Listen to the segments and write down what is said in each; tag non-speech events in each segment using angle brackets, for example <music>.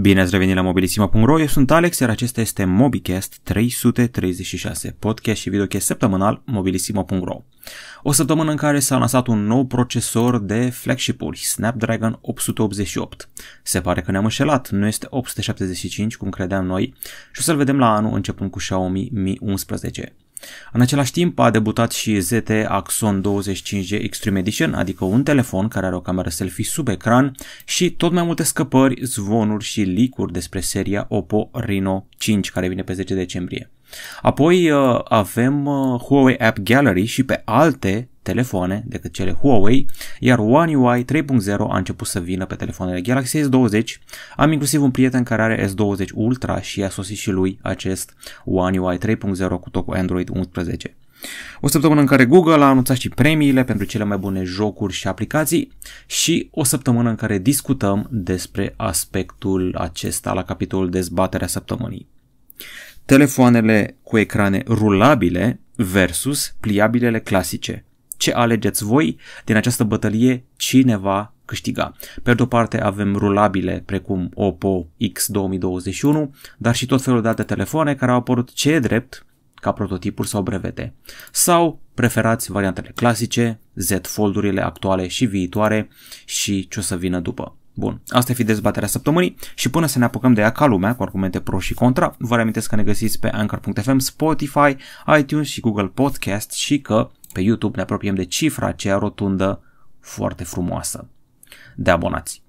Bine ați revenit la mobilisima.ro, eu sunt Alex, iar acesta este MobiCast 336, podcast și videocast săptămânal mobilisima.ro. O săptămână în care s-a lansat un nou procesor de flagship-uri, Snapdragon 888. Se pare că ne-am înșelat, nu este 875 cum credeam noi și o să-l vedem la anul începând cu Xiaomi Mi 11. În același timp a debutat și ZT Axon 25G Extreme Edition, adică un telefon care are o cameră selfie sub ecran și tot mai multe scăpări, zvonuri și licuri despre seria Oppo Reno 5 care vine pe 10 decembrie. Apoi uh, avem uh, Huawei App Gallery și pe alte telefoane decât cele Huawei, iar One UI 3.0 a început să vină pe telefoanele Galaxy S20. Am inclusiv un prieten care are S20 Ultra și a sosit și lui acest One UI 3.0 cu tot cu Android 11. O săptămână în care Google a anunțat și premiile pentru cele mai bune jocuri și aplicații și o săptămână în care discutăm despre aspectul acesta la capitolul dezbaterea săptămânii telefoanele cu ecrane rulabile versus pliabilele clasice. Ce alegeți voi? Din această bătălie cine va câștiga? Pe de o parte avem rulabile precum Oppo X2021, dar și tot felul de alte telefoane care au apărut ce e drept ca prototipuri sau brevete. Sau preferați variantele clasice, Z foldurile actuale și viitoare și ce o să vină după. Bun, asta e fi dezbaterea săptămânii și până să ne apucăm de ea ca lumea cu argumente pro și contra, vă reamintesc că ne găsiți pe Anchor.fm, Spotify, iTunes și Google Podcast și că pe YouTube ne apropiem de cifra aceea rotundă foarte frumoasă de abonați.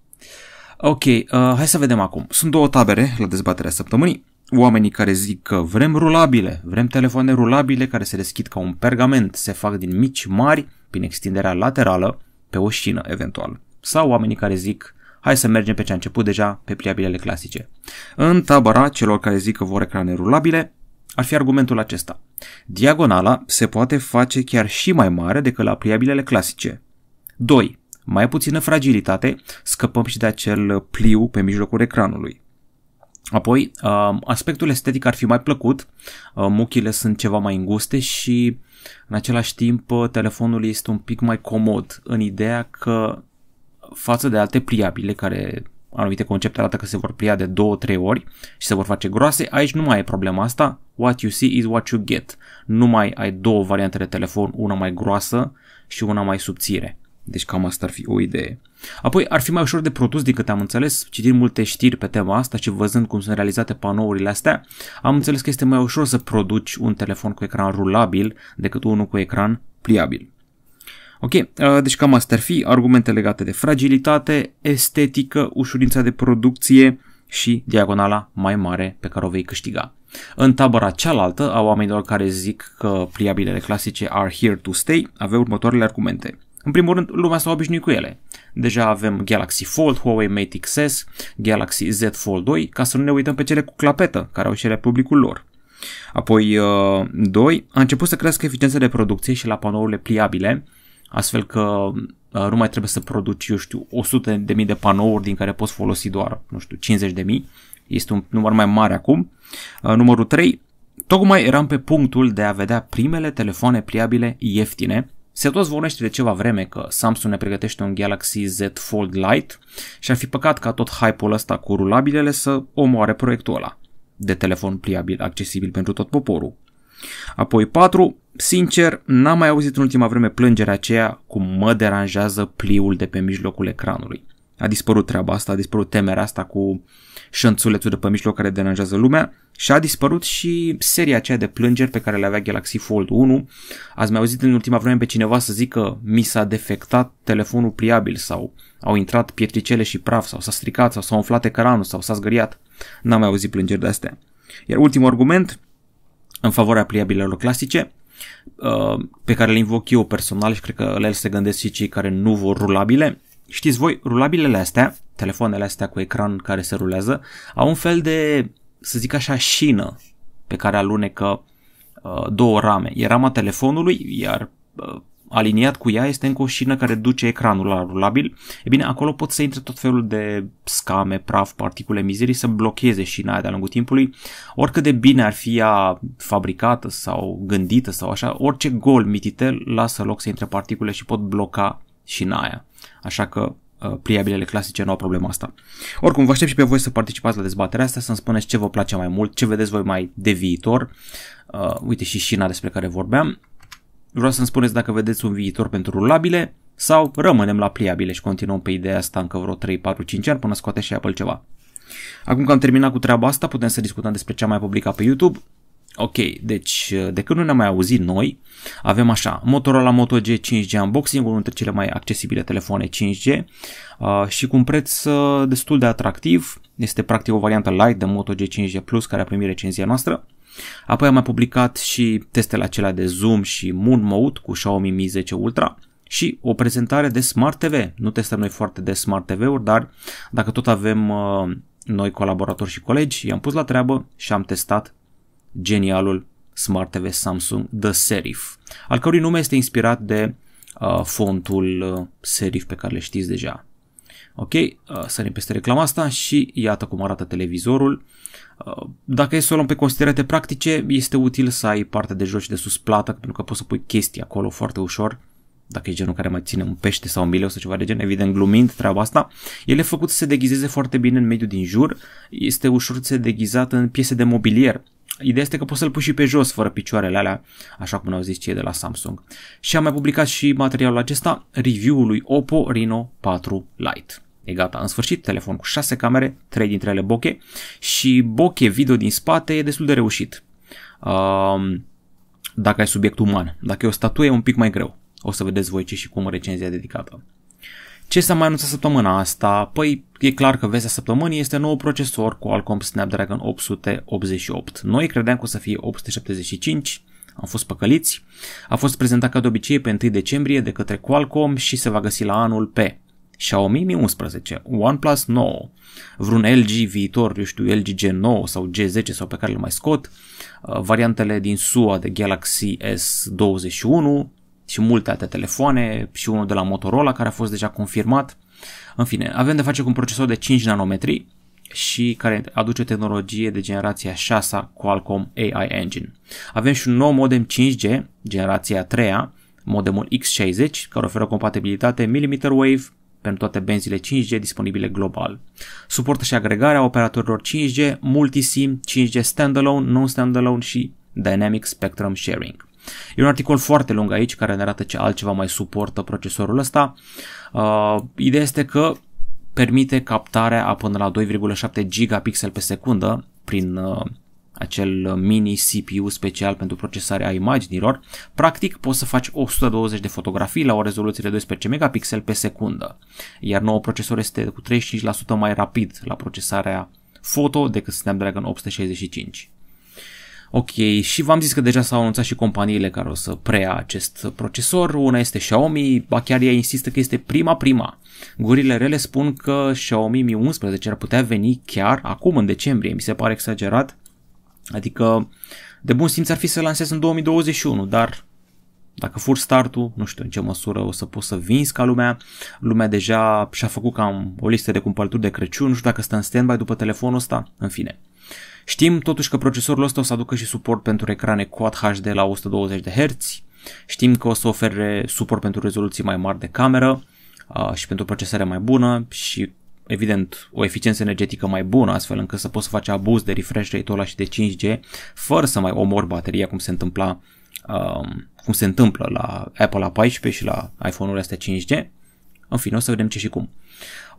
Ok, uh, hai să vedem acum. Sunt două tabere la dezbaterea săptămânii. Oamenii care zic că vrem rulabile, vrem telefoane rulabile care se deschid ca un pergament, se fac din mici mari prin extinderea laterală pe o șină eventual. Sau oamenii care zic hai să mergem pe ce a început deja, pe pliabilele clasice. În tabăra celor care zic că vor ecrane rulabile, ar fi argumentul acesta. Diagonala se poate face chiar și mai mare decât la pliabilele clasice. 2. Mai puțină fragilitate, scăpăm și de acel pliu pe mijlocul ecranului. Apoi, um, aspectul estetic ar fi mai plăcut, muchile um, sunt ceva mai înguste și în același timp telefonul este un pic mai comod în ideea că față de alte pliabile care anumite concepte arată că se vor plia de 2-3 ori și se vor face groase, aici nu mai e problema asta, what you see is what you get. Nu mai ai două variante de telefon, una mai groasă și una mai subțire. Deci cam asta ar fi o idee. Apoi ar fi mai ușor de produs decât am înțeles, citind multe știri pe tema asta și văzând cum sunt realizate panourile astea, am înțeles că este mai ușor să produci un telefon cu ecran rulabil decât unul cu ecran pliabil. Ok, uh, deci cam astea ar fi argumente legate de fragilitate, estetică, ușurința de producție și diagonala mai mare pe care o vei câștiga. În tabăra cealaltă a oamenilor care zic că pliabilele clasice are here to stay, avea următoarele argumente. În primul rând, lumea s-a obișnuit cu ele. Deja avem Galaxy Fold, Huawei Mate XS, Galaxy Z Fold 2, ca să nu ne uităm pe cele cu clapetă, care au și ele publicul lor. Apoi, 2. Uh, a început să crească eficiența de producție și la panourile pliabile, astfel că uh, nu mai trebuie să produci, eu știu, 100 de mii de panouri din care poți folosi doar, nu știu, 50 de mii. Este un număr mai mare acum. Uh, numărul 3, tocmai eram pe punctul de a vedea primele telefoane pliabile ieftine. Se tot zvonește de ceva vreme că Samsung ne pregătește un Galaxy Z Fold Lite și ar fi păcat ca tot hype-ul ăsta cu rulabilele să omoare proiectul ăla de telefon pliabil accesibil pentru tot poporul. Apoi 4. Sincer, n-am mai auzit în ultima vreme plângerea aceea cum mă deranjează pliul de pe mijlocul ecranului. A dispărut treaba asta, a dispărut temerea asta cu șănțulețul de pe mijloc care deranjează lumea și a dispărut și seria aceea de plângeri pe care le avea Galaxy Fold 1. Ați mai auzit în ultima vreme pe cineva să zică mi s-a defectat telefonul pliabil sau au intrat pietricele și praf sau s-a stricat sau s-a umflat ecranul sau s-a zgăriat. N-am mai auzit plângeri de astea. Iar ultimul argument, în favoarea pliabilelor clasice, uh, pe care le invoc eu personal și cred că le se gândesc și cei care nu vor rulabile. Știți voi, rulabilele astea, telefoanele astea cu ecran care se rulează, au un fel de, să zic așa, șină pe care alunecă uh, două rame. E rama telefonului, iar uh, aliniat cu ea este încă o șină care duce ecranul la rulabil. E bine, acolo pot să intre tot felul de scame, praf, particule, mizerii să blocheze șina aia de-a lungul timpului. Oricât de bine ar fi ea fabricată sau gândită sau așa, orice gol mititel lasă loc să intre particule și pot bloca șina aia. Așa că uh, pliabilele clasice nu au problema asta. Oricum, vă aștept și pe voi să participați la dezbaterea asta, să-mi spuneți ce vă place mai mult, ce vedeți voi mai de viitor. Uh, uite și șina despre care vorbeam. Vreau să-mi spuneți dacă vedeți un viitor pentru rulabile sau rămânem la pliabile și continuăm pe ideea asta încă vreo 3, 4, 5 ani până scoate și Apple ceva. Acum că am terminat cu treaba asta, putem să discutăm despre ce am mai publicat pe YouTube. Ok, deci de când nu ne-am mai auzit noi, avem așa Motorola Moto G5G Unboxing, unul dintre cele mai accesibile telefoane 5G uh, și cu un preț uh, destul de atractiv. Este practic o variantă light de Moto G5G Plus care a primit recenzia noastră. Apoi am mai publicat și testele acelea de zoom și moon mode cu Xiaomi Mi 10 Ultra și o prezentare de Smart TV. Nu testăm noi foarte de Smart TV-uri, dar dacă tot avem uh, noi colaboratori și colegi, i-am pus la treabă și am testat genialul Smart TV Samsung The Serif, al cărui nume este inspirat de uh, fontul uh, Serif pe care le știți deja. Ok, uh, sărim peste reclama asta și iată cum arată televizorul. Uh, dacă e să o luăm pe considerate practice, este util să ai parte de și de sus plată, pentru că poți să pui chestii acolo foarte ușor. Dacă e genul care mai ține un pește sau un bileu sau ceva de gen, evident glumind treaba asta, el e făcut să se deghizeze foarte bine în mediul din jur, este ușor să se deghizat în piese de mobilier, Ideea este că poți să-l pui și pe jos fără picioarele alea, așa cum ne-au zis cei de la Samsung. Și am mai publicat și materialul acesta, review-ul lui Oppo Reno 4 Lite. E gata, în sfârșit, telefon cu 6 camere, 3 dintre ele boche și boche video din spate e destul de reușit. Um, dacă ai subiect uman, dacă e o statuie e un pic mai greu. O să vedeți voi ce și cum recenzia dedicată. Ce s-a mai anunțat săptămâna asta? Păi, e clar că vestea săptămânii este nou procesor cu Qualcomm Snapdragon 888. Noi credeam că o să fie 875, am fost păcăliți. A fost prezentat ca de obicei pe 1 decembrie de către Qualcomm și se va găsi la anul pe Xiaomi Mi 11, OnePlus 9, vreun LG viitor, eu știu, LG G9 sau G10 sau pe care le mai scot, uh, variantele din SUA de Galaxy S21 și multe alte telefoane și unul de la Motorola care a fost deja confirmat. În fine, avem de face cu un procesor de 5 nanometri și care aduce tehnologie de generația 6 Qualcomm AI Engine. Avem și un nou modem 5G, generația 3 modemul X60, care oferă compatibilitate millimeter wave, pentru toate benzile 5G disponibile global. Suportă și agregarea operatorilor 5G, multisim, 5G standalone, non-standalone și Dynamic Spectrum Sharing. E un articol foarte lung aici care ne arată ce altceva mai suportă procesorul ăsta. Uh, ideea este că permite captarea a până la 2,7 gigapixel pe secundă prin uh, acel uh, mini CPU special pentru procesarea imaginilor, practic poți să faci 120 de fotografii la o rezoluție de 12 megapixel pe secundă, iar nou procesor este cu 35% mai rapid la procesarea foto decât Snapdragon 865. Ok, și v-am zis că deja s-au anunțat și companiile care o să preia acest procesor. Una este Xiaomi, ba chiar ea insistă că este prima prima. Gurile rele spun că Xiaomi Mi 11 ar putea veni chiar acum în decembrie, mi se pare exagerat, Adică de bun simț ar fi să lansez în 2021, dar dacă fur startul, nu știu în ce măsură o să poți să vinzi ca lumea. Lumea deja și-a făcut cam o listă de cumpărături de Crăciun, nu știu dacă stă în standby după telefonul ăsta, în fine. Știm totuși că procesorul ăsta o să aducă și suport pentru ecrane Quad HD la 120 de Hz, știm că o să ofere suport pentru rezoluții mai mari de cameră, și pentru procesare mai bună și evident, o eficiență energetică mai bună, astfel încât să poți să faci abuz de refresh rate-ul ăla și de 5G, fără să mai omor bateria, cum se întâmpla um, cum se întâmplă la Apple la 14 și la iPhone-urile astea 5G. În fine, o să vedem ce și cum.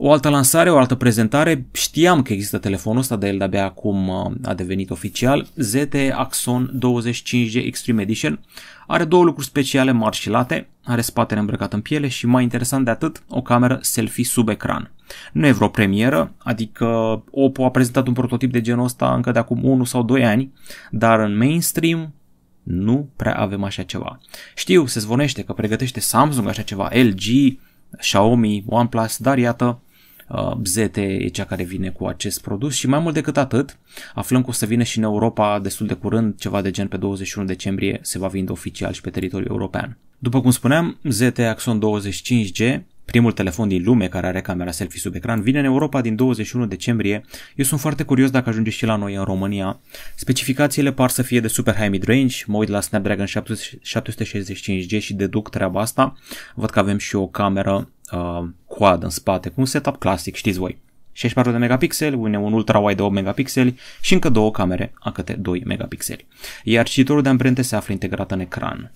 O altă lansare, o altă prezentare, știam că există telefonul ăsta, de el de-abia acum uh, a devenit oficial, ZTE Axon 25G Extreme Edition. Are două lucruri speciale mari și late, are spatele îmbrăcat în piele și, mai interesant de atât, o cameră selfie sub ecran. Nu e vreo premieră, adică Oppo a prezentat un prototip de genul ăsta încă de acum 1 sau 2 ani, dar în mainstream nu prea avem așa ceva. Știu, se zvonește că pregătește Samsung așa ceva, LG, Xiaomi, OnePlus, dar iată, Uh, Zete e cea care vine cu acest produs și mai mult decât atât, aflăm că o să vină și în Europa destul de curând, ceva de gen pe 21 decembrie se va vinde oficial și pe teritoriul european. După cum spuneam, ZTE Axon 25G primul telefon din lume care are camera selfie sub ecran, vine în Europa din 21 decembrie. Eu sunt foarte curios dacă ajunge și la noi în România. Specificațiile par să fie de super high mid-range, mă uit la Snapdragon 765G și deduc treaba asta. Văd că avem și o cameră uh, quad în spate, cu un setup clasic, știți voi. 64 de megapixeli, un ultra-wide de 8 megapixeli și încă două camere a câte 2 megapixeli. Iar cititorul de amprente se află integrat în ecran.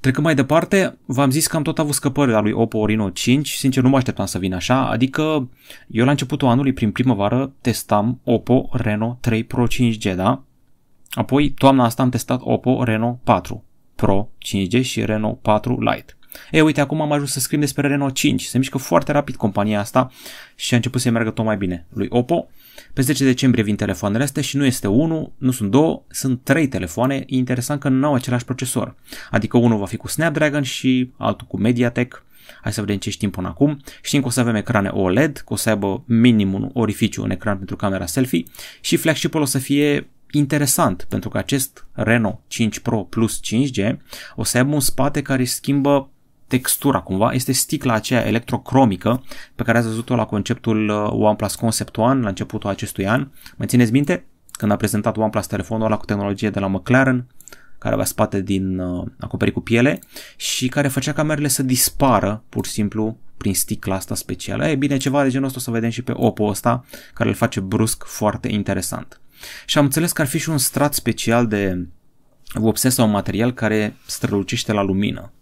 Trecând mai departe, v-am zis că am tot avut scăpări la lui Oppo Reno 5, sincer nu mă așteptam să vină așa, adică eu la începutul anului, prin primăvară, testam Oppo Reno 3 Pro 5G, da? Apoi, toamna asta am testat Oppo Reno 4 Pro 5G și Reno 4 Lite. E, uite, acum am ajuns să scriu despre Renault 5. Se mișcă foarte rapid compania asta și a început să-i meargă tot mai bine lui Oppo. Pe 10 decembrie vin telefoanele astea și nu este unul, nu sunt două, sunt trei telefoane. E interesant că nu au același procesor. Adică unul va fi cu Snapdragon și altul cu MediaTek. Hai să vedem ce știm până acum. Știm că o să avem ecrane OLED, că o să aibă minim un orificiu în ecran pentru camera selfie și flagship-ul o să fie interesant pentru că acest Reno 5 Pro Plus 5G o să aibă un spate care schimbă textura cumva este sticla aceea electrocromică pe care ați văzut-o la conceptul uh, OnePlus Concept One la începutul acestui an. Mă țineți minte? Când a prezentat OnePlus telefonul ăla cu tehnologie de la McLaren, care avea spate din uh, acoperit cu piele și care făcea camerele să dispară pur și simplu prin sticla asta specială. E bine, ceva de genul ăsta o să vedem și pe Oppo ăsta, care îl face brusc foarte interesant. Și am înțeles că ar fi și un strat special de vopsea sau un material care strălucește la lumină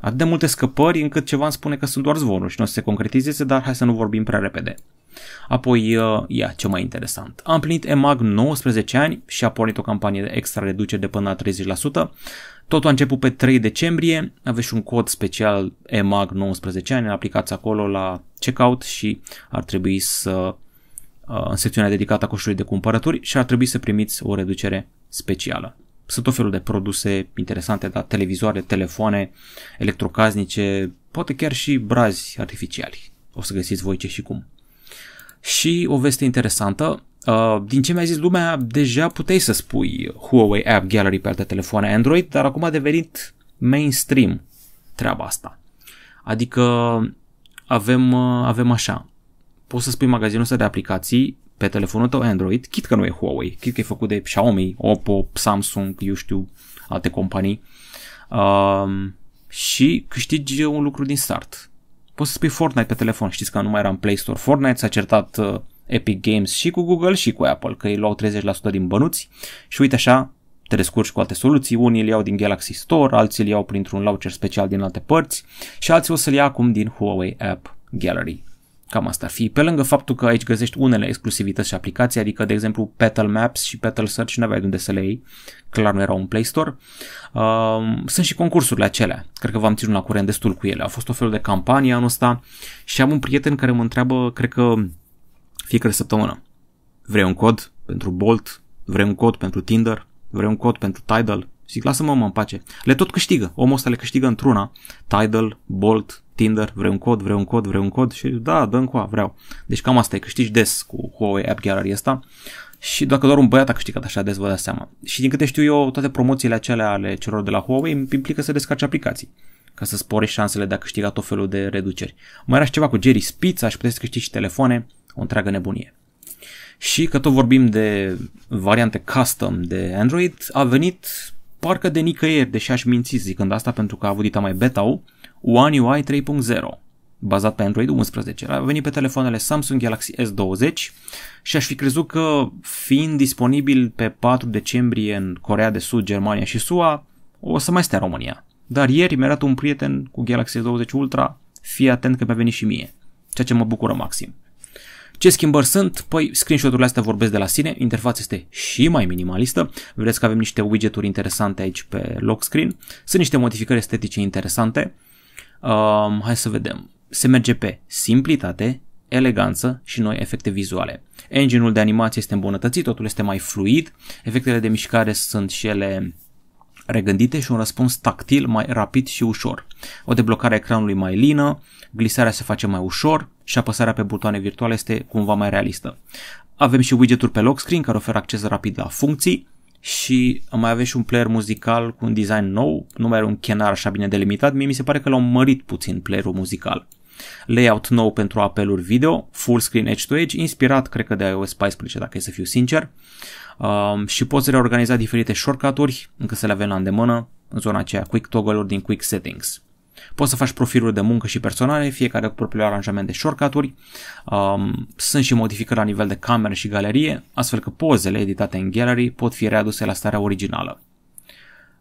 atât de multe scăpări încât ceva îmi spune că sunt doar zvonuri și nu o să se concretizeze, dar hai să nu vorbim prea repede. Apoi, uh, ia, ce mai interesant. Am plinit EMAG 19 ani și a pornit o campanie de extra reducere de până la 30%. Totul a început pe 3 decembrie, aveți și un cod special EMAG 19 ani, aplicați acolo la checkout și ar trebui să uh, în secțiunea dedicată a coșului de cumpărături și ar trebui să primiți o reducere specială sunt tot felul de produse interesante, da, televizoare, telefoane, electrocaznice, poate chiar și brazi artificiali. O să găsiți voi ce și cum. Și o veste interesantă, uh, din ce mi-a zis lumea, deja puteai să spui Huawei App Gallery pe alte telefoane Android, dar acum a devenit mainstream treaba asta. Adică avem, uh, avem așa, poți să spui magazinul ăsta de aplicații pe telefonul tău Android, chit că nu e Huawei, chit că e făcut de Xiaomi, Oppo, Samsung, eu știu, alte companii, um, și câștigi un lucru din start. Poți să spui Fortnite pe telefon, știți că nu mai era în Play Store Fortnite, s-a certat uh, Epic Games și cu Google și cu Apple, că ei luau 30% din bănuți și uite așa, te descurci cu alte soluții, unii îl iau din Galaxy Store, alții îl iau printr-un launcher special din alte părți și alții o să-l ia acum din Huawei App Gallery. Cam asta ar fi. Pe lângă faptul că aici găsești unele exclusivități și aplicații, adică, de exemplu, Petal Maps și Petal Search nu aveai de unde să le iei, clar nu erau un Play Store. Uh, sunt și concursurile acelea, cred că v-am ținut la curent destul cu ele. A fost o fel de campanie anul ăsta și am un prieten care mă întreabă, cred că fiecare săptămână, vrei un cod pentru Bolt, vrei un cod pentru Tinder, vrei un cod pentru Tidal, Zic, lasă-mă mă în pace. Le tot câștigă. Omul ăsta le câștigă într-una. Tidal, Bolt, Tinder, vreun cod, vreun cod, vreun cod și da, dă cu vreau. Deci cam asta e, câștigi des cu Huawei App Gallery ăsta. Și dacă doar un băiat a câștigat așa des, vă dați seama. Și din câte știu eu, toate promoțiile acelea ale celor de la Huawei implică să descarci aplicații ca să sporești șansele de a câștiga tot felul de reduceri. Mai era și ceva cu Jerry Spitz, aș putea să câștigi și telefoane, o întreagă nebunie. Și că tot vorbim de variante custom de Android, a venit parcă de nicăieri, deși aș minți zicând asta pentru că a avut mai beta-ul, One UI 3.0, bazat pe Android 11. A venit pe telefoanele Samsung Galaxy S20 și aș fi crezut că, fiind disponibil pe 4 decembrie în Corea de Sud, Germania și SUA, o să mai stea România. Dar ieri mi-a dat un prieten cu Galaxy S20 Ultra, fii atent că mi-a venit și mie, ceea ce mă bucură maxim. Ce schimbări sunt? Păi screenshot-urile astea vorbesc de la sine, interfața este și mai minimalistă, vedeți că avem niște widget-uri interesante aici pe lock screen, sunt niște modificări estetice interesante, um, hai să vedem, se merge pe simplitate, eleganță și noi efecte vizuale. Engine-ul de animație este îmbunătățit, totul este mai fluid, efectele de mișcare sunt și ele regândite și un răspuns tactil mai rapid și ușor. O deblocare a ecranului mai lină, glisarea se face mai ușor, și apăsarea pe butoane virtuale este cumva mai realistă. Avem și widget-uri pe lock screen care oferă acces rapid la funcții și mai avem și un player muzical cu un design nou, nu mai are un chenar așa bine delimitat, mie mi se pare că l-au mărit puțin playerul muzical. Layout nou pentru apeluri video, full screen edge-to-edge, inspirat cred că de iOS 14 dacă e să fiu sincer. Um, și poți reorganiza diferite shortcut-uri, încă să le avem la îndemână, în zona aceea quick toggle-uri din quick settings. Poți să faci profiluri de muncă și personale, fiecare cu propriul aranjament de shortcut-uri. Um, sunt și modificări la nivel de cameră și galerie, astfel că pozele editate în gallery pot fi readuse la starea originală.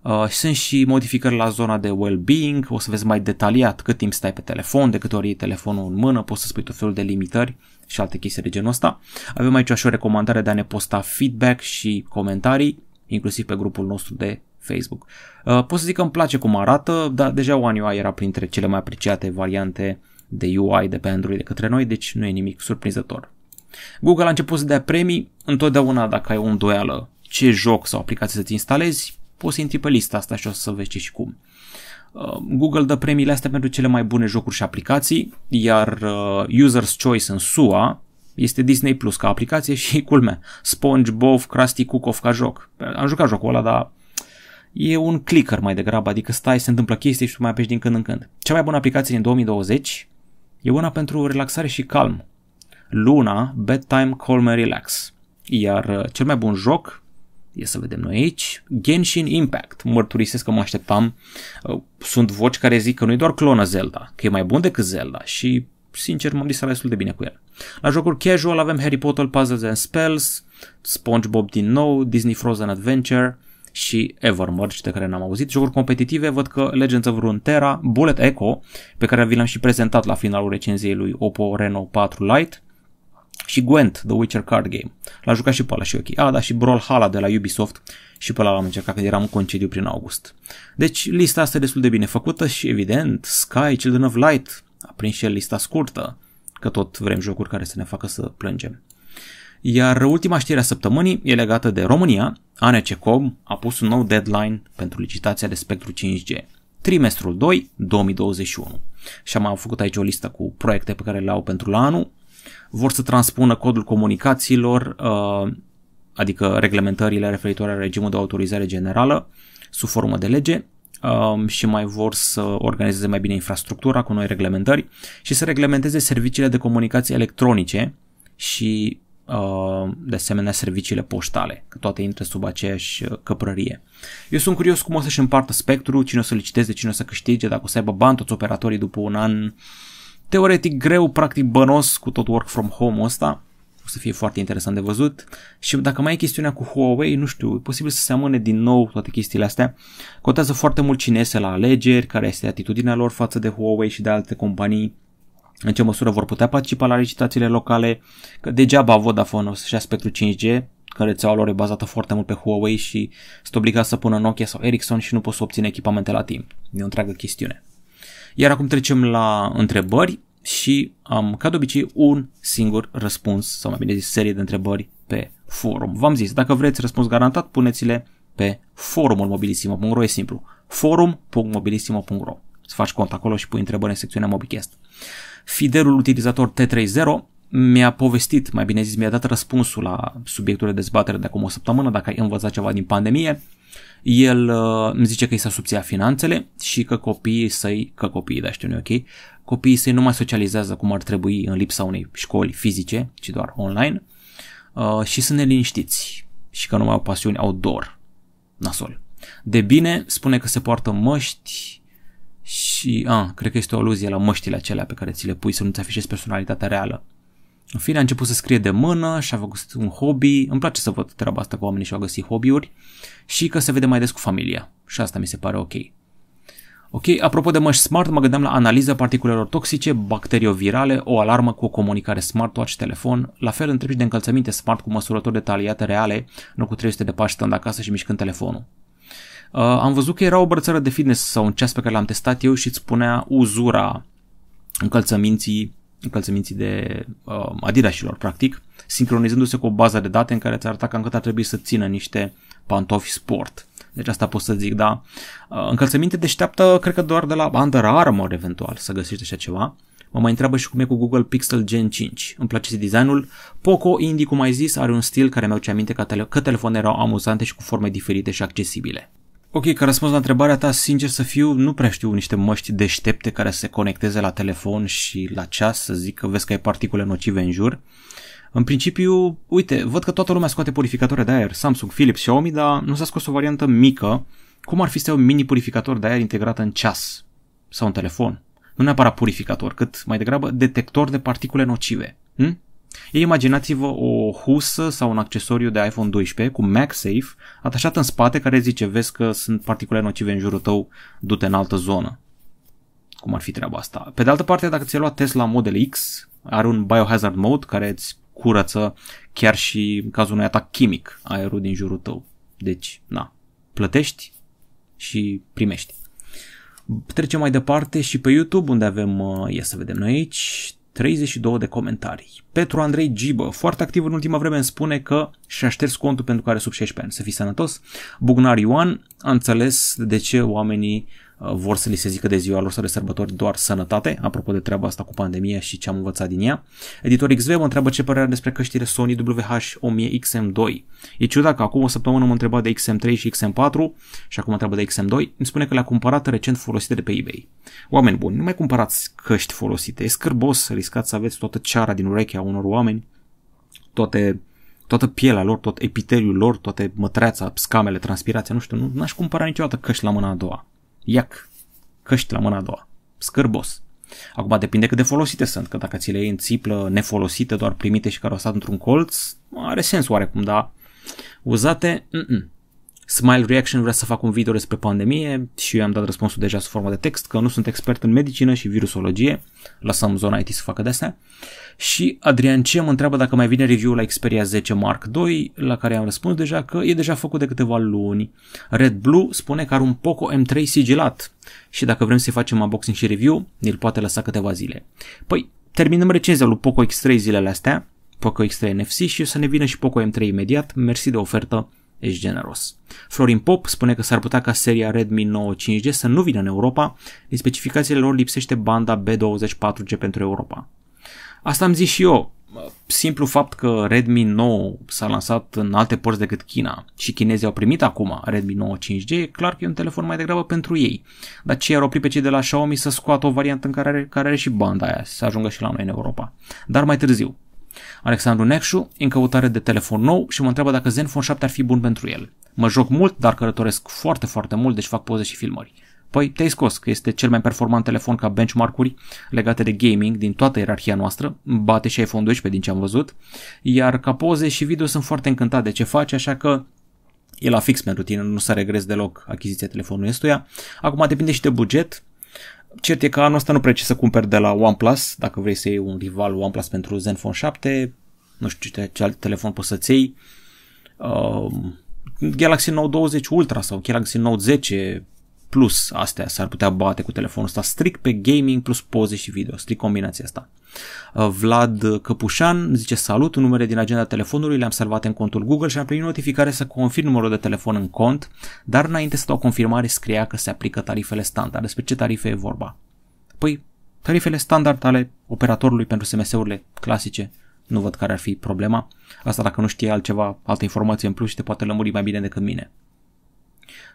Uh, sunt și modificări la zona de well-being, o să vezi mai detaliat cât timp stai pe telefon, de câte ori iei telefonul în mână, poți să spui tot felul de limitări și alte chestii de genul ăsta. Avem aici și o recomandare de a ne posta feedback și comentarii, inclusiv pe grupul nostru de Facebook. Uh, pot să zic că îmi place cum arată, dar deja One UI era printre cele mai apreciate variante de UI de pe Android de către noi, deci nu e nimic surprinzător. Google a început să dea premii, întotdeauna dacă ai o îndoială ce joc sau aplicație să-ți instalezi, poți să intri pe lista asta și o să vezi ce și cum. Uh, Google dă premiile astea pentru cele mai bune jocuri și aplicații, iar uh, User's Choice în SUA este Disney Plus ca aplicație <laughs> și, culmea, SpongeBob, Krusty of ca joc. Am jucat jocul ăla, dar e un clicker mai degrabă, adică stai, se întâmplă chestii și tu mai apeși din când în când. Cea mai bună aplicație din 2020 e una pentru relaxare și calm. Luna Bedtime Calm and Relax. Iar uh, cel mai bun joc, e să vedem noi aici, Genshin Impact. Mărturisesc că mă așteptam, uh, sunt voci care zic că nu e doar clonă Zelda, că e mai bun decât Zelda și sincer m-am distrat destul de bine cu el. La jocuri casual avem Harry Potter Puzzles and Spells, SpongeBob din nou, Disney Frozen Adventure, și Evermore, de care n-am auzit. Jocuri competitive, văd că Legends of Runeterra, Bullet Echo, pe care vi l-am și prezentat la finalul recenziei lui Oppo Reno 4 Lite, și Gwent, The Witcher Card Game. L-a jucat și pe ăla și ok. A, ah, da, și Brawlhalla de la Ubisoft și pe ăla l-am încercat când eram în concediu prin august. Deci lista asta e destul de bine făcută și evident Sky, Children of Light, a prins și el lista scurtă, că tot vrem jocuri care să ne facă să plângem. Iar ultima știre a săptămânii e legată de România. ANCCOM a pus un nou deadline pentru licitația de spectru 5G. Trimestrul 2, 2021. Și am făcut aici o listă cu proiecte pe care le au pentru la anul. Vor să transpună codul comunicațiilor, uh, adică reglementările referitoare la regimul de autorizare generală, sub formă de lege, um, și mai vor să organizeze mai bine infrastructura cu noi reglementări și să reglementeze serviciile de comunicații electronice și Uh, de asemenea serviciile poștale, că toate intră sub aceeași uh, căprărie. Eu sunt curios cum o să-și împartă spectru, cine o să liciteze, cine o să câștige, dacă o să aibă bani toți operatorii după un an teoretic greu, practic bănos cu tot work from home ăsta. O să fie foarte interesant de văzut. Și dacă mai e chestiunea cu Huawei, nu știu, e posibil să se amâne din nou toate chestiile astea. Contează foarte mult cine iese la alegeri, care este atitudinea lor față de Huawei și de alte companii în ce măsură vor putea participa la licitațiile locale, că degeaba Vodafone și aspectul 5G, că rețeaua lor e bazată foarte mult pe Huawei și sunt obligat să pună Nokia sau Ericsson și nu poți să obține echipamente la timp. E o întreagă chestiune. Iar acum trecem la întrebări și am, ca de obicei, un singur răspuns, sau mai bine zis, serie de întrebări pe forum. V-am zis, dacă vreți răspuns garantat, puneți-le pe forumul mobilisimo.ro, e simplu, forum.mobilisimo.ro. Să faci cont acolo și pui întrebări în secțiunea Mobicast. Fiderul utilizator T30 mi-a povestit, mai bine zis, mi-a dat răspunsul la subiectul de dezbatere de acum o săptămână, dacă ai învățat ceva din pandemie. El uh, îmi zice că i s-a subțiat finanțele și că copiii săi, că copiii, da, știu nu ok, copiii săi nu mai socializează cum ar trebui în lipsa unei școli fizice, ci doar online uh, și sunt neliniștiți și că nu mai au pasiuni, au dor. Nasol. De bine, spune că se poartă măști, și, a, cred că este o aluzie la măștile acelea pe care ți le pui să nu-ți afișezi personalitatea reală. În fine, a început să scrie de mână și a făcut un hobby. Îmi place să văd treaba asta cu oamenii și au găsit hobby-uri și că se vede mai des cu familia. Și asta mi se pare ok. Ok, apropo de măști smart, mă gândeam la analiza particulelor toxice, bacteriovirale, o alarmă cu o comunicare smartwatch, telefon, la fel întrebi de încălțăminte smart cu măsurători detaliate reale, nu cu 300 de pași stând acasă și mișcând telefonul. Uh, am văzut că era o brățară de fitness sau un ceas pe care l-am testat eu și îți spunea uzura încălțăminții, încălțăminții de uh, adidașilor, practic, sincronizându-se cu o bază de date în care ți arăta cam cât ar trebui să țină niște pantofi sport. Deci asta pot să zic, da. Uh, încălțăminte deșteaptă, cred că doar de la Under Armour eventual să găsești așa ceva. Mă mai întreabă și cum e cu Google Pixel Gen 5. Îmi place designul. Poco Indie, cum ai zis, are un stil care mi-au aminte că, tele- că telefoanele erau amuzante și cu forme diferite și accesibile. Ok, ca răspuns la întrebarea ta, sincer să fiu, nu prea știu niște măști deștepte care se conecteze la telefon și la ceas să zic că vezi că ai particule nocive în jur. În principiu, uite, văd că toată lumea scoate purificatoare de aer, Samsung, Philips, Xiaomi, dar nu s-a scos o variantă mică, cum ar fi să ai un mini purificator de aer integrat în ceas sau în telefon. Nu neapărat purificator, cât mai degrabă detector de particule nocive. Hm? Ei imaginați-vă o husă sau un accesoriu de iPhone 12 cu MagSafe atașat în spate care zice vezi că sunt particule nocive în jurul tău, du-te în altă zonă. Cum ar fi treaba asta? Pe de altă parte, dacă ți-ai luat Tesla Model X, are un biohazard mode care îți curăță chiar și în cazul unui atac chimic aerul din jurul tău. Deci, na, plătești și primești. Trecem mai departe și pe YouTube unde avem, uh, ia să vedem noi aici, 32 de comentarii. Petru Andrei Gibă, foarte activ în ultima vreme, îmi spune că și-a șters contul pentru care sub 16 ani să fii sănătos. Bugnar Ioan a înțeles de ce oamenii Uh, vor să li se zică de ziua lor să de sărbători doar sănătate, apropo de treaba asta cu pandemia și ce am învățat din ea. Editor XV mă întreabă ce părere are despre căștile Sony WH-1000XM2. E ciudat că acum o săptămână mă întreba de XM3 și XM4 și acum întreba de XM2. Îmi spune că le-a cumpărat recent folosite de pe eBay. Oameni buni, nu mai cumpărați căști folosite. E scârbos să riscați să aveți toată ceara din urechea unor oameni, toate toată pielea lor, tot epiteliul lor, toate mătreața, scamele, transpirația, nu știu, nu, n-aș cumpăra niciodată căști la mâna a doua. Iac, căști la mâna a doua. Scârbos. Acum depinde cât de folosite sunt, că dacă ți le iei în țiplă nefolosite, doar primite și care au stat într-un colț, are sens oarecum, da? uzate, mm n Smile Reaction vrea să fac un video despre pandemie și eu am dat răspunsul deja sub formă de text că nu sunt expert în medicină și virusologie, lăsăm zona IT să facă de astea. Și Adrian C. mă întreabă dacă mai vine review la Xperia 10 Mark II, la care am răspuns deja că e deja făcut de câteva luni. Red Blue spune că are un Poco M3 sigilat și dacă vrem să facem unboxing și review, îl poate lăsa câteva zile. Păi, terminăm recenzia lui Poco X3 zilele astea, Poco X3 NFC și o să ne vină și Poco M3 imediat. Mersi de ofertă ești generos. Florin Pop spune că s-ar putea ca seria Redmi 9 5G să nu vină în Europa, din specificațiile lor lipsește banda B24G pentru Europa. Asta am zis și eu, simplu fapt că Redmi 9 s-a lansat în alte părți decât China și chinezii au primit acum Redmi 9 5G, e clar că e un telefon mai degrabă pentru ei. Dar ce ar opri pe cei de la Xiaomi să scoată o variantă în care are, care are și banda aia, să ajungă și la noi în Europa. Dar mai târziu, Alexandru Necșu în căutare de telefon nou și mă întreabă dacă Zenfone 7 ar fi bun pentru el. Mă joc mult, dar călătoresc foarte, foarte mult, deci fac poze și filmări. Păi, te-ai scos că este cel mai performant telefon ca benchmark-uri legate de gaming din toată ierarhia noastră, bate și iPhone 12 din ce am văzut, iar ca poze și video sunt foarte încântat de ce faci, așa că e la fix pentru tine, nu s-a regres deloc achiziția telefonului ăstuia. Acum depinde și de buget, Cert e că anul ăsta nu prea ce să cumperi de la OnePlus, dacă vrei să iei un rival OnePlus pentru Zenfone 7, nu știu ce, ce alt telefon poți să-ți iei. Uh, Galaxy Note 20 Ultra sau Galaxy Note 10, plus astea s-ar putea bate cu telefonul ăsta strict pe gaming plus poze și video, strict combinația asta. Uh, Vlad Căpușan zice salut, numere din agenda telefonului le-am salvat în contul Google și am primit notificare să confirm numărul de telefon în cont, dar înainte să dau confirmare scria că se aplică tarifele standard. Despre ce tarife e vorba? Păi, tarifele standard ale operatorului pentru SMS-urile clasice, nu văd care ar fi problema. Asta dacă nu știe altceva, altă informație în plus și te poate lămuri mai bine decât mine.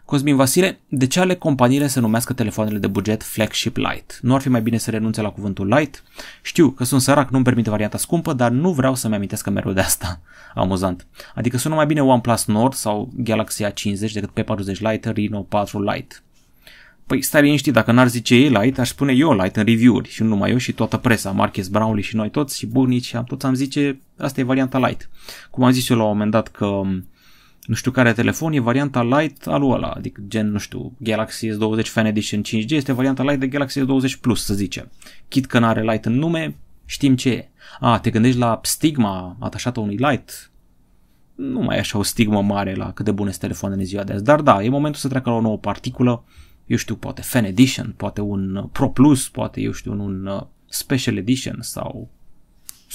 Cosmin Vasile, de ce ale companiile să numească telefoanele de buget Flagship Light? Nu ar fi mai bine să renunțe la cuvântul Light? Știu că sunt sărac, nu-mi permite varianta scumpă, dar nu vreau să-mi amintesc mereu de asta. <laughs> Amuzant. Adică sună mai bine OnePlus Nord sau Galaxy A50 decât P40 Lite, Reno 4 Lite. Păi stai liniștit, dacă n-ar zice ei light, aș spune eu light în review-uri și nu numai eu și toată presa, Marques Brownlee și noi toți și bunii și am toți am zice, asta e varianta light. Cum am zis eu la un moment dat că nu știu care telefon, e varianta light al ăla, adică gen, nu știu, Galaxy S20 Fan Edition 5G este varianta light de Galaxy S20 Plus, să zicem. Chit că n-are light în nume, știm ce e. A, te gândești la stigma atașată unui light? Nu mai e așa o stigmă mare la cât de bune sunt telefoanele în ziua de azi, dar da, e momentul să treacă la o nouă particulă, eu știu, poate Fan Edition, poate un Pro Plus, poate, eu știu, un uh, Special Edition sau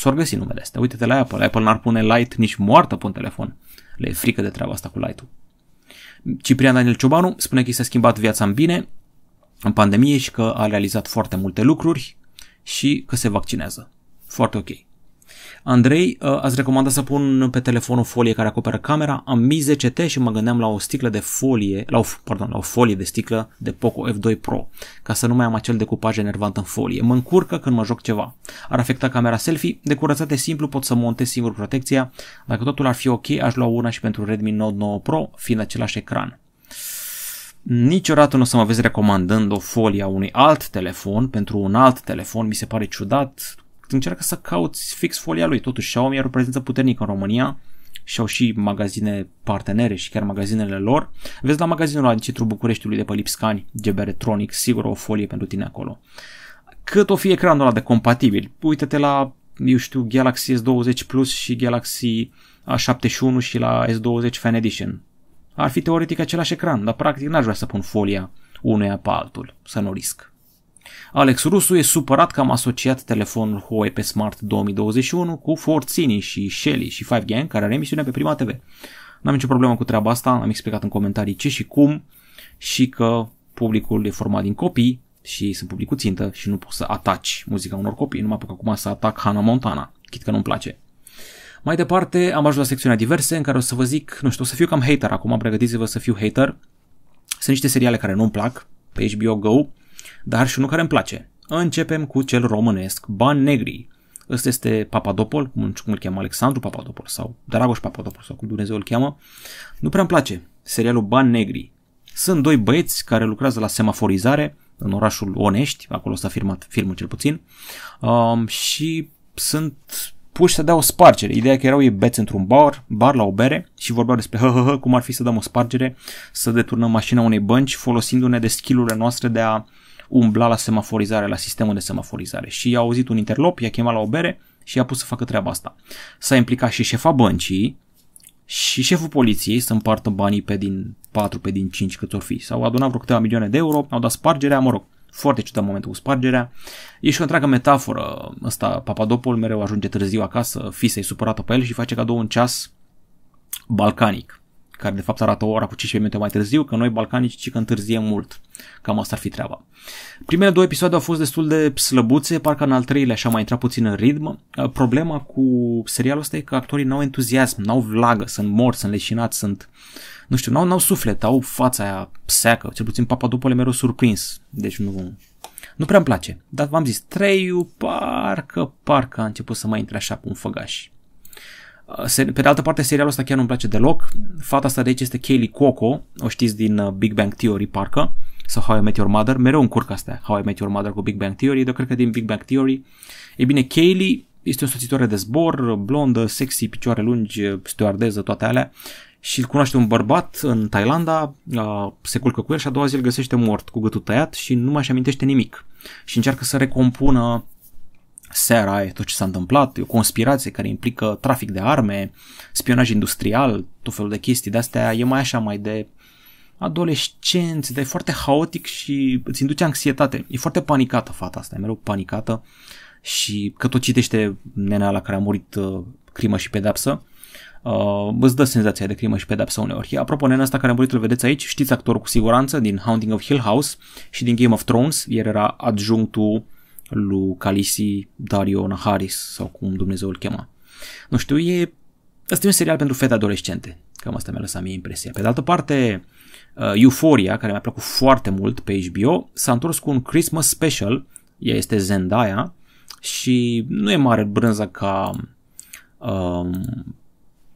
S-or găsi numele astea. Uite-te la Apple. Apple n-ar pune Light nici moartă pe un telefon. Le e frică de treaba asta cu Light-ul. Ciprian Daniel Ciobanu spune că i s-a schimbat viața în bine în pandemie și că a realizat foarte multe lucruri și că se vaccinează. Foarte ok. Andrei, uh, ați recomandat să pun pe telefon o folie care acoperă camera. Am Mi 10T și mă gândeam la o sticlă de folie, la o, pardon, la o folie de sticlă de Poco F2 Pro, ca să nu mai am acel decupaj enervant în folie. Mă încurcă când mă joc ceva. Ar afecta camera selfie, de curățate simplu pot să montez singur protecția. Dacă totul ar fi ok, aș lua una și pentru Redmi Note 9 Pro, fiind același ecran. Niciodată nu o să mă vezi recomandând o folie a unui alt telefon pentru un alt telefon, mi se pare ciudat, încearcă să cauți fix folia lui. Totuși Xiaomi are o prezență puternică în România și au și magazine partenere și chiar magazinele lor. Vezi la magazinul la centrul Bucureștiului de pe Lipscani, Geberetronic, sigur o folie pentru tine acolo. Cât o fi ecranul ăla de compatibil? Uite-te la, eu știu, Galaxy S20 Plus și Galaxy A71 și la S20 Fan Edition. Ar fi teoretic același ecran, dar practic n-aș vrea să pun folia unuia pe altul, să nu risc. Alex Rusu e supărat că am asociat telefonul Huawei pe Smart 2021 cu Forțini și Shelly și 5 Gang, care are emisiunea pe Prima TV. N-am nicio problemă cu treaba asta, am explicat în comentarii ce și cum și că publicul e format din copii și sunt cu țintă și nu poți să ataci muzica unor copii, nu mă apuc acum să atac Hannah Montana, chit că nu-mi place. Mai departe am ajuns la secțiunea diverse în care o să vă zic, nu știu, o să fiu cam hater acum, pregătiți-vă să fiu hater. Sunt niște seriale care nu-mi plac pe HBO Go, dar și unul care îmi place. Începem cu cel românesc, Bani Negri. Ăsta este Papadopol, cum, cum îl cheamă Alexandru Papadopol sau Dragoș Papadopol sau cum Dumnezeu îl cheamă. Nu prea îmi place serialul Bani Negri. Sunt doi băieți care lucrează la semaforizare în orașul Onești, acolo s-a filmat filmul cel puțin, um, și sunt puși să dea o spargere. Ideea că erau ei beți într-un bar, bar la o bere și vorbeau despre hă, hă, hă, cum ar fi să dăm o spargere, să deturnăm mașina unei bănci folosindu-ne de skillurile noastre de a umbla la semaforizare, la sistemul de semaforizare și i-a auzit un interlop, i-a chemat la o bere și i-a pus să facă treaba asta. S-a implicat și șefa băncii și șeful poliției să împartă banii pe din 4, pe din 5 cât or fi. S-au adunat vreo câteva milioane de euro, au dat spargerea, mă rog, foarte ciudat momentul cu spargerea. E și o întreagă metaforă. Ăsta, Papadopol mereu ajunge târziu acasă, fisei supărată pe el și face cadou un ceas balcanic care de fapt arată o ora cu 15 minute mai târziu, că noi balcanici și că întârziem mult. Cam asta ar fi treaba. Primele două episoade au fost destul de slăbuțe, parcă în al treilea așa mai intrat puțin în ritm. Uh, problema cu serialul ăsta e că actorii n-au entuziasm, n-au vlagă, sunt morți, sunt leșinați, sunt... Nu știu, n-au, n-au suflet, au fața aia seacă, cel puțin le mereu surprins. Deci nu, nu prea îmi place. Dar v-am zis, treiul parcă, parcă a început să mai intre așa cu un făgaș. Uh, pe de altă parte, serialul ăsta chiar nu-mi place deloc. Fata asta de aici este Kelly Coco? o știți din uh, Big Bang Theory, parcă, sau How I Met Your Mother. Mereu încurc astea, How I Met Your Mother cu Big Bang Theory, dar cred că din Big Bang Theory. E bine, Kelly este o soțitoare de zbor, blondă, sexy, picioare lungi, stewardeză, toate alea. Și îl cunoaște un bărbat în Thailanda, uh, se culcă cu el și a doua zi îl găsește mort, cu gâtul tăiat și nu mai și amintește nimic. Și încearcă să recompună seara e tot ce s-a întâmplat, e o conspirație care implică trafic de arme, spionaj industrial, tot felul de chestii de-astea, e mai așa, mai de adolescenți, de foarte haotic și îți induce anxietate. E foarte panicată fata asta, e mereu panicată și că tot citește nenea la care a murit uh, crimă și pedapsă, uh, îți dă senzația de crimă și pedapsă uneori. Apropo, nenea asta care a murit, îl vedeți aici, știți actorul cu siguranță din Haunting of Hill House și din Game of Thrones, el era adjunctul lui Calisi Dario Naharis sau cum Dumnezeu îl chema. Nu știu, e... Asta e un serial pentru fete adolescente. Cam asta mi-a lăsat mie impresia. Pe de altă parte, uh, Euphoria, care mi-a plăcut foarte mult pe HBO, s-a întors cu un Christmas special, ea este Zendaya și nu e mare brânza ca um,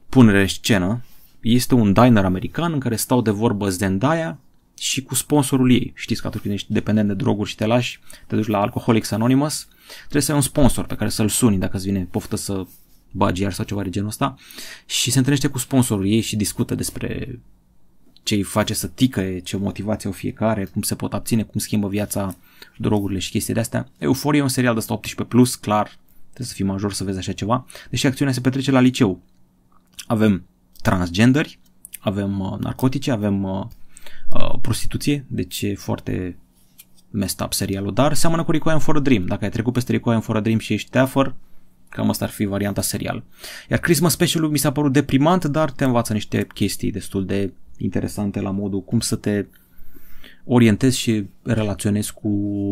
punere în scenă. Este un diner american în care stau de vorbă Zendaya și cu sponsorul ei. Știți că atunci când ești dependent de droguri și te lași, te duci la Alcoholics Anonymous, trebuie să ai un sponsor pe care să-l suni dacă îți vine poftă să bagi iar sau ceva de genul ăsta și se întâlnește cu sponsorul ei și discută despre ce îi face să ticăie, ce motivație au fiecare, cum se pot abține, cum schimbă viața, drogurile și chestii de astea. Euforia e un serial de asta 18+, plus, clar, trebuie să fii major să vezi așa ceva, deși acțiunea se petrece la liceu. Avem transgenderi, avem uh, narcotice, avem uh, Uh, prostituție, deci e foarte messed up serialul, dar seamănă cu Requiem for a Dream. Dacă ai trecut peste Requiem for a Dream și ești teafăr, cam asta ar fi varianta serial. Iar Christmas specialul mi s-a părut deprimant, dar te învață niște chestii destul de interesante la modul cum să te orientezi și relaționezi cu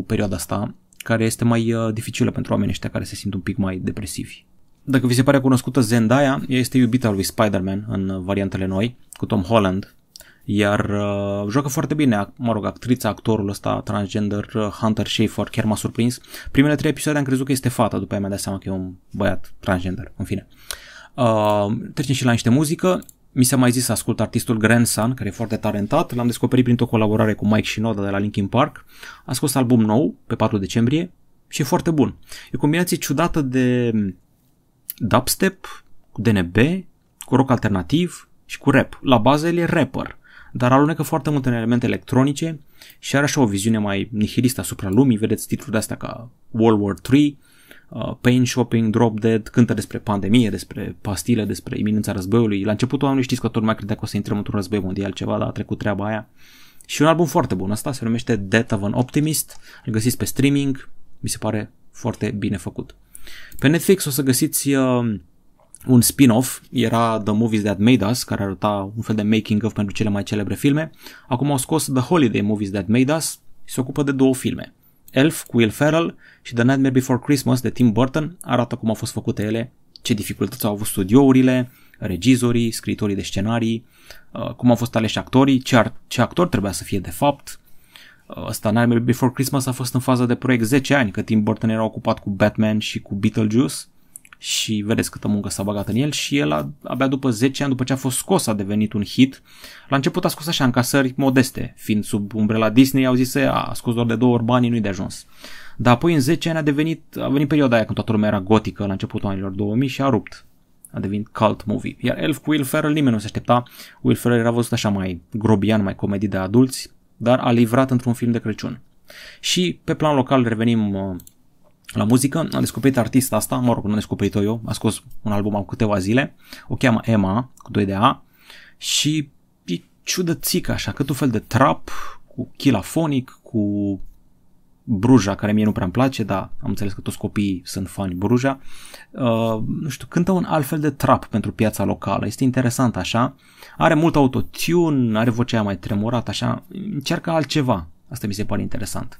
perioada asta, care este mai uh, dificilă pentru oamenii ăștia care se simt un pic mai depresivi. Dacă vi se pare cunoscută Zendaya, ea este iubita lui Spider-Man în variantele noi, cu Tom Holland, iar uh, joacă foarte bine, mă rog, actrița, actorul ăsta transgender, uh, Hunter Schaefer, chiar m-a surprins. Primele trei episoade am crezut că este fata, după aia mi-a dat seama că e un băiat transgender, în fine. Uh, trecem și la niște muzică, mi s-a mai zis să ascult artistul Grandson, care e foarte talentat, l-am descoperit printr-o colaborare cu Mike Shinoda de la Linkin Park, a scos album nou pe 4 decembrie și e foarte bun. E o combinație ciudată de mm, dubstep, cu DNB, cu rock alternativ și cu rap. La bază el e rapper dar alunecă foarte mult în elemente electronice și are așa o viziune mai nihilistă asupra lumii, vedeți titluri astea ca World War 3, uh, Pain Shopping, Drop Dead, cântă despre pandemie, despre pastile, despre iminența războiului. La începutul anului știți că tot mai credea că o să intrăm într-un război mondial ceva, dar a trecut treaba aia. Și un album foarte bun ăsta, se numește Death of an Optimist, îl găsiți pe streaming, mi se pare foarte bine făcut. Pe Netflix o să găsiți uh, un spin-off era The Movies That Made Us, care arăta un fel de making of pentru cele mai celebre filme. Acum au scos The Holiday Movies That Made Us și se ocupă de două filme. Elf cu Will Ferrell și The Nightmare Before Christmas de Tim Burton arată cum au fost făcute ele, ce dificultăți au avut studiourile, regizorii, scritorii de scenarii, uh, cum au fost aleși actorii, ce, ar, ce actor trebuia să fie de fapt. Uh, ăsta Nightmare Before Christmas a fost în fază de proiect 10 ani, că Tim Burton era ocupat cu Batman și cu Beetlejuice și vedeți câtă muncă s-a băgat în el și el a, abia după 10 ani, după ce a fost scos, a devenit un hit. La început a scos așa încasări modeste, fiind sub umbrela Disney, au zis, a, a scos doar de două ori banii, nu-i de ajuns. Dar apoi în 10 ani a devenit, a venit perioada aia când toată lumea era gotică la începutul anilor 2000 și a rupt. A devenit cult movie. Iar Elf cu Will Ferrell nimeni nu se aștepta. Will Ferrell era văzut așa mai grobian, mai comedii de adulți, dar a livrat într-un film de Crăciun. Și pe plan local revenim uh, la muzică. n-a descoperit artista asta, mă rog, nu am descoperit-o eu, a scos un album acum câteva zile, o cheamă Emma, cu 2 de A, și e ciudățică așa, cât un fel de trap, cu chilafonic, cu Bruja, care mie nu prea îmi place, dar am înțeles că toți copiii sunt fani Bruja. Uh, nu știu, cântă un alt fel de trap pentru piața locală. Este interesant așa. Are mult autotune, are vocea mai tremurată așa. Încearcă altceva. Asta mi se pare interesant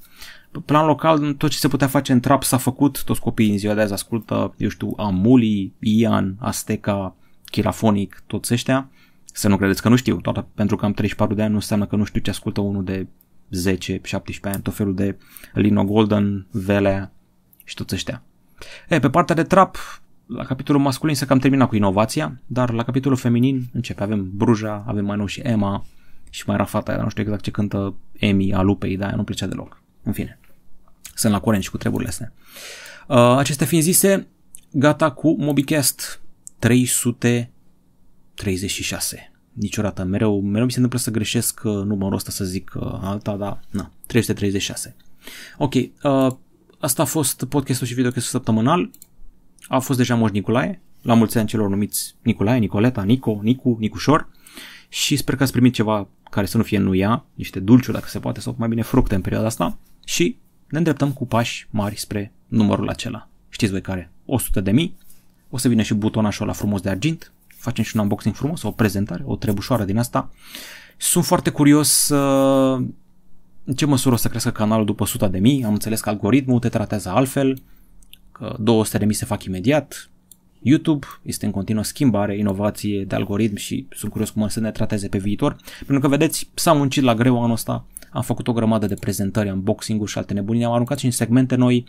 plan local, tot ce se putea face în trap s-a făcut, toți copiii în ziua de azi ascultă, eu știu, Amuli, Ian, Asteca, Chirafonic, toți ăștia. Să nu credeți că nu știu, toată pentru că am 34 de ani nu înseamnă că nu știu ce ascultă unul de 10, 17 ani, tot felul de Lino Golden, Velea și toți ăștia. E, pe partea de trap, la capitolul masculin să cam terminat cu inovația, dar la capitolul feminin începe, avem Bruja, avem mai nou și Emma și mai era fata, dar nu știu exact ce cântă Emi a Lupei, dar nu plăcea deloc. În fine sunt la curent și cu treburile astea. Uh, acestea fiind zise, gata cu MobiCast 336. Niciodată, mereu, mereu mi se întâmplă să greșesc uh, numărul ăsta să zic uh, alta, dar na, 336. Ok, uh, asta a fost podcastul și videocastul săptămânal. A fost deja Moș Nicolae, la mulți ani celor numiți Nicolae, Nicoleta, Nico, Nicu, Nicușor și sper că ați primit ceva care să nu fie nuia, niște dulciuri dacă se poate sau mai bine fructe în perioada asta și ne îndreptăm cu pași mari spre numărul acela. Știți voi care? 100 de mii. O să vină și butonașul ăla frumos de argint. Facem și un unboxing frumos, o prezentare, o trebușoară din asta. Sunt foarte curios uh, în ce măsură o să crească canalul după 100 de mii. Am înțeles că algoritmul te tratează altfel, că 200 de mii se fac imediat. YouTube este în continuă schimbare, inovație de algoritm și sunt curios cum o să ne trateze pe viitor, pentru că vedeți, s-a muncit la greu anul ăsta, am făcut o grămadă de prezentări, unboxing-uri și alte nebunii, am aruncat și în segmente noi,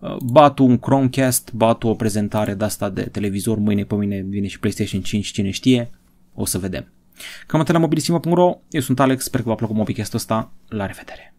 uh, batu un Chromecast, batu o prezentare de asta de televizor, mâine pe mine vine și PlayStation 5, cine știe, o să vedem. Cam atât la mobilisimo.ro, eu sunt Alex, sper că v-a plăcut mobicast ăsta, la revedere!